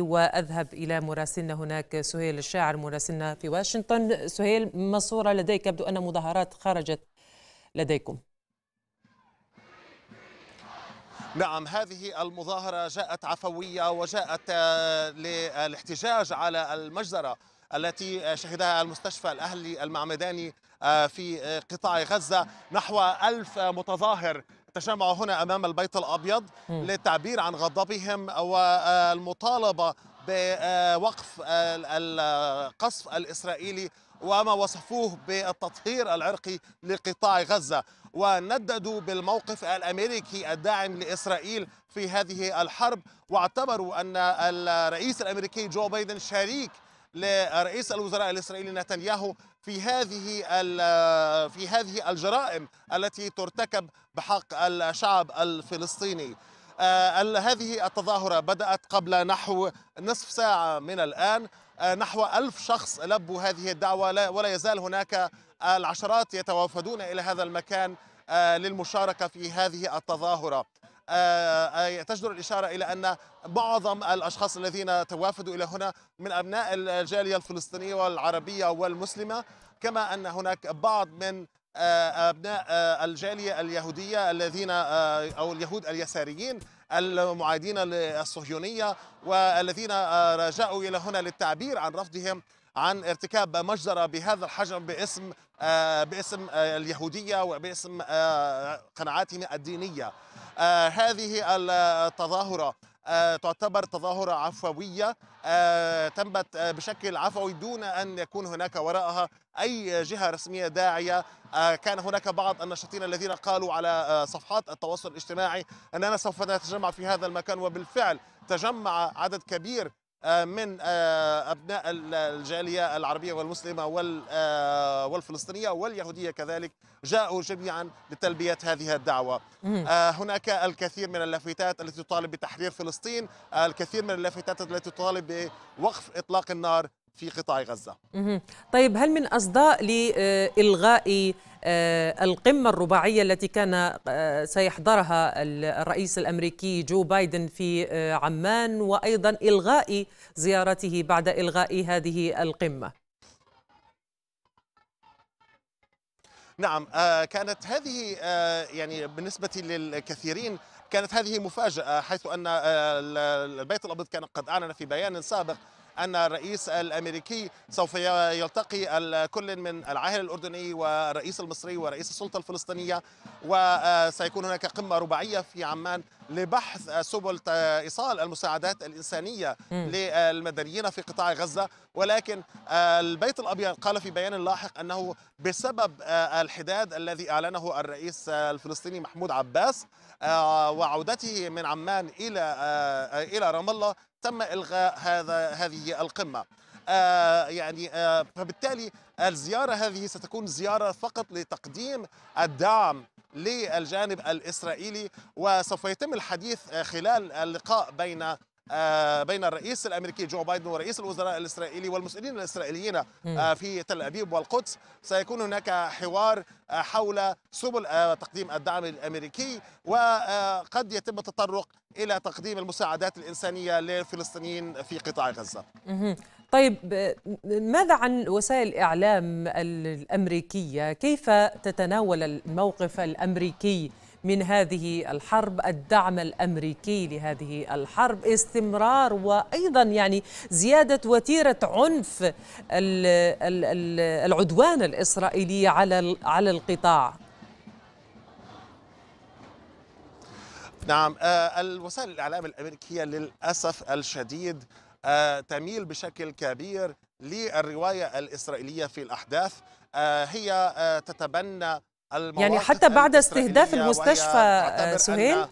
وأذهب إلى مراسلنا هناك سهيل الشاعر مراسلنا في واشنطن سهيل ما الصورة لديك يبدو أن مظاهرات خرجت لديكم نعم هذه المظاهرة جاءت عفوية وجاءت آه، للاحتجاج على المجزرة التي شهدها المستشفى الأهلي المعمداني آه، في آه، قطاع غزة نحو ألف متظاهر تجمعوا هنا أمام البيت الأبيض للتعبير عن غضبهم والمطالبة بوقف القصف الإسرائيلي وما وصفوه بالتطهير العرقي لقطاع غزة ونددوا بالموقف الأمريكي الداعم لإسرائيل في هذه الحرب واعتبروا أن الرئيس الأمريكي جو بايدن شريك لرئيس الوزراء الاسرائيلي نتنياهو في هذه في هذه الجرائم التي ترتكب بحق الشعب الفلسطيني. آه، هذه التظاهرة بدأت قبل نحو نصف ساعة من الآن آه، نحو ألف شخص لبوا هذه الدعوة ولا يزال هناك العشرات يتوافدون إلى هذا المكان آه، للمشاركة في هذه التظاهرة آه، آه، آه، تجدر الإشارة إلى أن معظم الأشخاص الذين توافدوا إلى هنا من أبناء الجالية الفلسطينية والعربية والمسلمة كما أن هناك بعض من أبناء الجالية اليهودية الذين أو اليهود اليساريين المعادين للصهيونية والذين رجعوا إلى هنا للتعبير عن رفضهم عن ارتكاب مجزرة بهذا الحجم باسم آه، باسم آه، اليهودية وباسم آه، قناعاتهم الدينية هذه التظاهرة تعتبر تظاهرة عفوية تمت بشكل عفوي دون أن يكون هناك وراءها أي جهة رسمية داعية كان هناك بعض الناشطين الذين قالوا على صفحات التواصل الاجتماعي أننا سوف نتجمع في هذا المكان وبالفعل تجمع عدد كبير من آه، أبناء الجالية العربية والمسلمة آه، والفلسطينية واليهودية كذلك جاءوا جميعا لتلبية هذه الدعوة آه، هناك الكثير من اللافتات التي تطالب بتحرير فلسطين الكثير من اللافتات التي تطالب بوقف إطلاق النار في قطاع غزة طيب هل من أصداء لإلغاء آه، القمة الرباعية التي كان آه، سيحضرها الرئيس الأمريكي جو بايدن في آه، عمان وأيضا إلغاء زيارته بعد إلغاء هذه القمة نعم كانت هذه يعني بالنسبة للكثيرين كانت هذه مفاجأة حيث أن البيت الأبيض كان قد أعلن في بيان سابق أن الرئيس الأمريكي سوف يلتقي كل من العاهل الأردني والرئيس المصري ورئيس السلطة الفلسطينية وسيكون هناك قمة رباعية في عمان لبحث سبل إيصال المساعدات الإنسانية للمدنيين في قطاع غزة ولكن البيت الأبيض قال في بيان لاحق أنه بسبب الحداد الذي أعلنه الرئيس الفلسطيني محمود عباس آه، وعودته من عمان إلى آه، إلى رام الله تم الغاء هذا هذه القمه آه يعني آه فبالتالي الزياره هذه ستكون زياره فقط لتقديم الدعم للجانب الاسرائيلي وسوف يتم الحديث خلال اللقاء بين آه، بين الرئيس الامريكي جو بايدن ورئيس الوزراء الاسرائيلي والمسؤولين الاسرائيليين آه، في تل ابيب والقدس سيكون هناك حوار آه، حول سبل تقديم الدعم الامريكي وقد يتم التطرق الى تقديم المساعدات الانسانيه للفلسطينيين في قطاع غزه. طيب ماذا عن وسائل الاعلام الامريكيه؟ كيف تتناول الموقف الامريكي من هذه الحرب الدعم الامريكي لهذه الحرب استمرار وايضا يعني زياده وتيره عنف العدوان الاسرائيلي على على القطاع نعم آه، الوسائل الاعلام الامريكيه للاسف الشديد آه، تميل بشكل كبير للروايه الاسرائيليه في الاحداث آه، هي تتبنى يعني حتى بعد استهداف المستشفى سهيل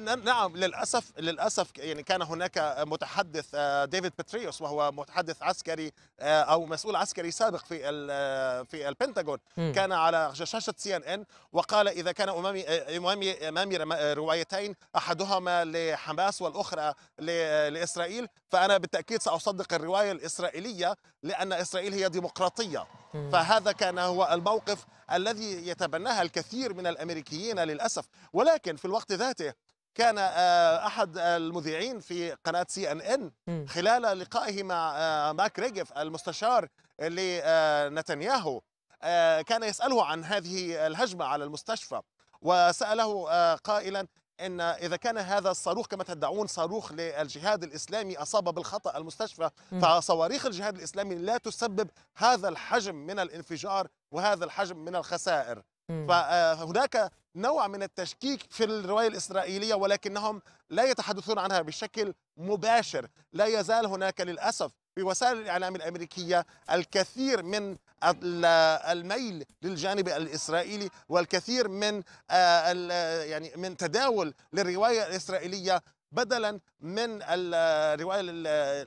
نعم،, نعم للاسف للاسف يعني كان هناك متحدث آه، ديفيد بتريوس وهو متحدث عسكري آه، او مسؤول عسكري سابق في آه، في البنتاغون كان على شاشه سي ان ان وقال اذا كان امامي امامي امامي روايتين احدهما لحماس والاخرى لاسرائيل فانا بالتاكيد ساصدق الروايه الاسرائيليه لان اسرائيل هي ديمقراطيه فهذا كان هو الموقف الذي يتبناها الكثير من الامريكيين للاسف ولكن في الوقت ذاته كان آه، احد المذيعين في قناه سي ان ان خلال لقائه مع آه، ماك ريجف المستشار لنتنياهو آه، كان يساله عن هذه الهجمه على المستشفى وساله قائلا ان اذا كان هذا الصاروخ كما تدعون صاروخ للجهاد الاسلامي اصاب بالخطا المستشفى فصواريخ الجهاد الاسلامي لا تسبب هذا الحجم من الانفجار وهذا الحجم من الخسائر فهناك نوع من التشكيك في الروايه الاسرائيليه ولكنهم لا يتحدثون عنها بشكل مباشر، لا يزال هناك للاسف في وسائل الاعلام الامريكيه الكثير من الميل للجانب الاسرائيلي والكثير من آه، يعني من تداول للروايه الاسرائيليه بدلا من الروايه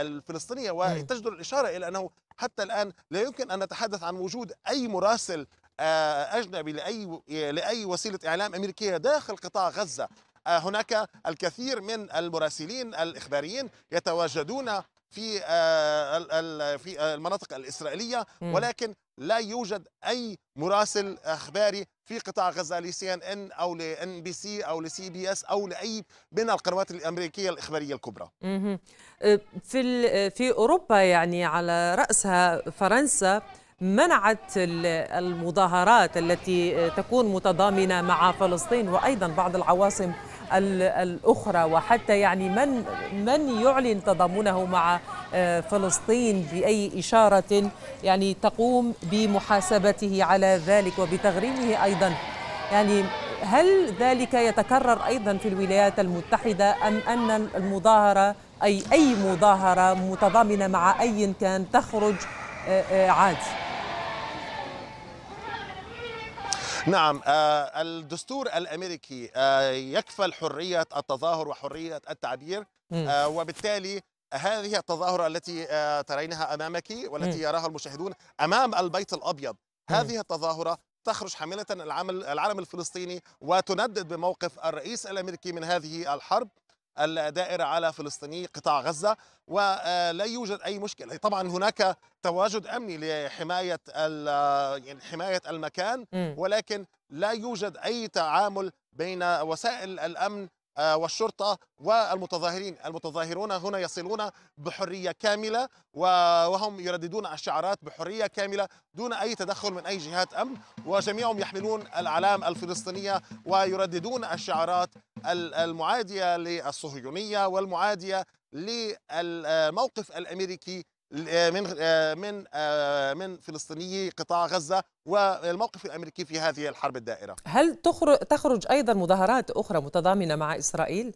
الفلسطينيه وتجدر الاشاره الى انه حتى الان لا يمكن ان نتحدث عن وجود اي مراسل آه، أجنبي لأي آه، لأي وسيلة إعلام أمريكية داخل قطاع غزة آه، هناك الكثير من المراسلين الإخباريين يتواجدون في في المناطق الإسرائيلية ولكن لا يوجد أي مراسل إخباري في قطاع غزة لسي ان ان أو لان بي سي أو لسي بي اس أو لأي من القنوات الأمريكية الإخبارية الكبرى في في أوروبا يعني على رأسها فرنسا منعت المظاهرات التي تكون متضامنه مع فلسطين وايضا بعض العواصم الاخرى وحتى يعني من من يعلن تضامنه مع آه، فلسطين باي اشاره يعني تقوم بمحاسبته على ذلك وبتغريمه ايضا يعني هل ذلك يتكرر ايضا في الولايات المتحده ام ان المظاهره اي اي مظاهره متضامنه مع اي كان تخرج آه، آه، عادي نعم آه، الدستور الامريكي آه، يكفل حريه التظاهر وحريه التعبير آه، وبالتالي هذه التظاهره التي ترينها امامك والتي يراها المشاهدون امام البيت الابيض هذه التظاهره تخرج حامله العلم الفلسطيني وتندد بموقف الرئيس الامريكي من هذه الحرب الدائرة على فلسطيني قطاع غزة ولا يوجد أي مشكلة طبعا هناك تواجد أمني لحماية يعني حماية المكان ولكن لا يوجد أي تعامل بين وسائل الأمن آه، والشرطة والمتظاهرين المتظاهرون هنا يصلون بحرية كاملة وهم يرددون الشعارات بحرية كاملة دون أي تدخل من أي جهات أمن وجميعهم يحملون الأعلام الفلسطينية ويرددون الشعارات المعادية للصهيونية والمعادية للموقف الأمريكي آه، من آه، من آه، من فلسطيني قطاع غزه والموقف الامريكي في هذه الحرب الدائره. هل تخرج ايضا مظاهرات اخرى متضامنه مع اسرائيل؟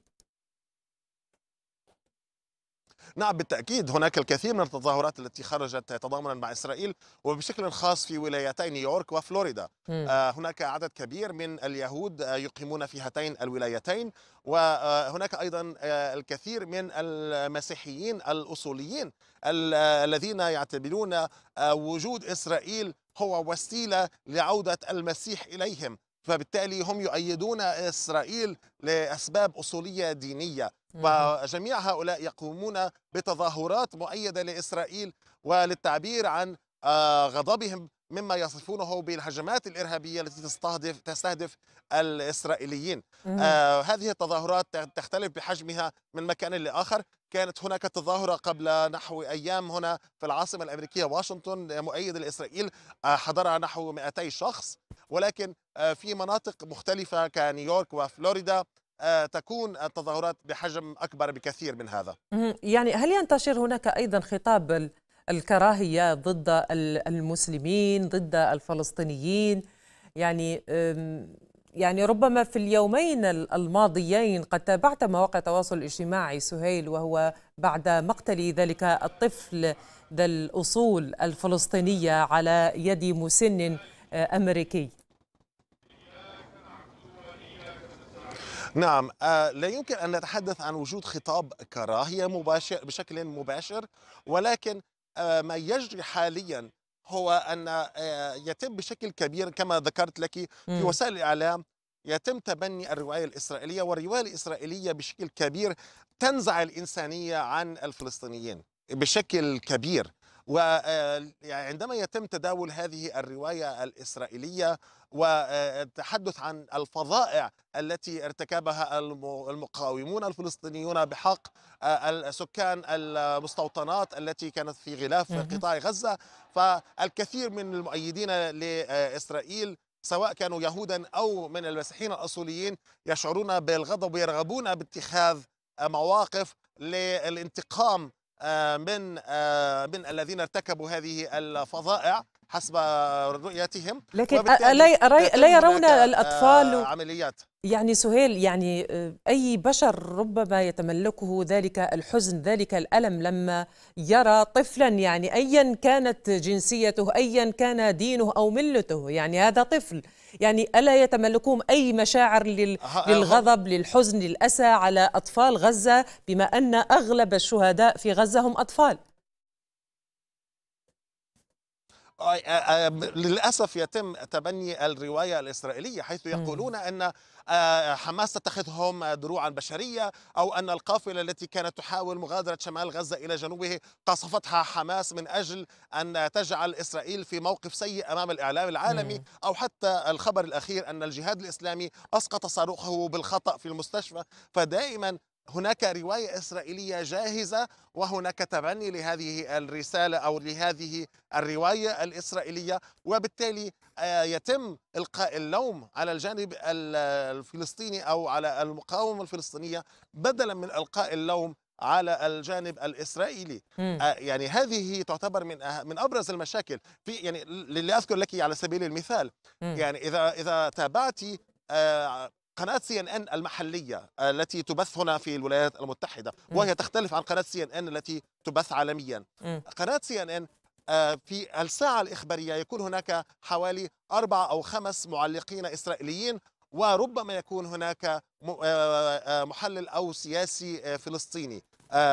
نعم بالتأكيد هناك الكثير من التظاهرات التي خرجت تضامنا مع إسرائيل وبشكل خاص في ولايتي نيويورك وفلوريدا آه هناك عدد كبير من اليهود آه، يقيمون في هاتين الولايتين وهناك أيضا آه، الكثير من المسيحيين الأصوليين آه، الذين يعتبرون وجود إسرائيل هو وسيله لعوده المسيح اليهم فبالتالي هم يؤيدون إسرائيل لأسباب أصولية دينية وجميع هؤلاء يقومون بتظاهرات مؤيدة لإسرائيل وللتعبير عن آه، غضبهم مما يصفونه بالهجمات الإرهابية التي تستهدف تستهدف الإسرائيليين آه هذه التظاهرات تختلف بحجمها من مكان لآخر كانت هناك تظاهرة قبل نحو أيام هنا في العاصمة الأمريكية واشنطن مؤيد لإسرائيل آه حضرها نحو 200 شخص ولكن آه، في مناطق مختلفة كنيويورك وفلوريدا آه، تكون التظاهرات بحجم أكبر بكثير من هذا يعني هل ينتشر هناك أيضا خطاب الكراهية ضد المسلمين ضد الفلسطينيين يعني يعني ربما في اليومين الماضيين قد تابعت مواقع التواصل الاجتماعي سهيل وهو بعد مقتل ذلك الطفل ذا الأصول الفلسطينية على يد مسن آه، أمريكي نعم آه، لا يمكن أن نتحدث عن وجود خطاب كراهية مباشر بشكل مباشر ولكن آه، ما يجري حاليا هو أن آه، يتم بشكل كبير كما ذكرت لك في وسائل الإعلام يتم تبني الرواية الإسرائيلية والرواية الإسرائيلية بشكل كبير تنزع الإنسانية عن الفلسطينيين بشكل كبير وعندما آه، يعني يتم تداول هذه الرواية الإسرائيلية والتحدث آه، عن الفظائع التي ارتكبها المقاومون الفلسطينيون بحق آه، السكان المستوطنات التي كانت في غلاف قطاع غزة فالكثير من المؤيدين لإسرائيل سواء كانوا يهودا أو من المسيحيين الأصوليين يشعرون بالغضب ويرغبون باتخاذ مواقف للانتقام من آه، من الذين ارتكبوا هذه الفظائع حسب رؤيتهم لكن آه، آه، لا يرون الاطفال عمليات يعني سهيل يعني اي بشر ربما يتملكه ذلك الحزن ذلك الالم لما يرى طفلا يعني ايا كانت جنسيته ايا كان دينه او ملته يعني هذا طفل يعني ألا يتملكهم أي مشاعر لل... للغضب للحزن للأسى على أطفال غزة بما أن أغلب الشهداء في غزة هم أطفال آه، آه، آه، للأسف يتم تبني الرواية الإسرائيلية حيث يقولون أن حماس تتخذهم دروعا بشرية أو أن القافلة التي كانت تحاول مغادرة شمال غزة إلى جنوبه قصفتها حماس من أجل أن تجعل إسرائيل في موقف سيء أمام الإعلام العالمي أو حتى الخبر الأخير أن الجهاد الإسلامي أسقط صاروخه بالخطأ في المستشفى فدائما هناك رواية إسرائيلية جاهزة وهناك تبني لهذه الرسالة أو لهذه الرواية الإسرائيلية وبالتالي آه، يتم إلقاء اللوم على الجانب الفلسطيني أو على المقاومة الفلسطينية بدلا من إلقاء اللوم على الجانب الاسرائيلي آه، يعني هذه تعتبر من أه... من ابرز المشاكل في يعني لاذكر لك على سبيل المثال مم. يعني اذا اذا تابعتي آه قناة سي ان ان المحلية التي تبث هنا في الولايات المتحدة وهي تختلف عن قناة سي ان ان التي تبث عالميا قناة سي ان ان في الساعة الإخبارية يكون هناك حوالي أربع أو خمس معلقين إسرائيليين وربما يكون هناك آه، آه، محلل أو سياسي آه، فلسطيني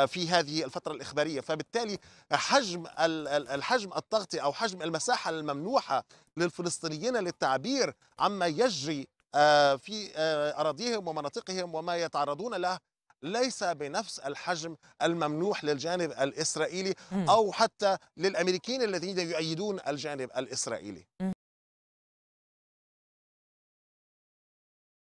في هذه الفترة الإخبارية فبالتالي حجم الحجم التغطية أو حجم المساحة الممنوحة للفلسطينيين للتعبير عما يجري آه، في آه، أراضيهم ومناطقهم وما يتعرضون له ليس بنفس الحجم الممنوح للجانب الإسرائيلي أو حتى للأمريكيين الذين يؤيدون الجانب الإسرائيلي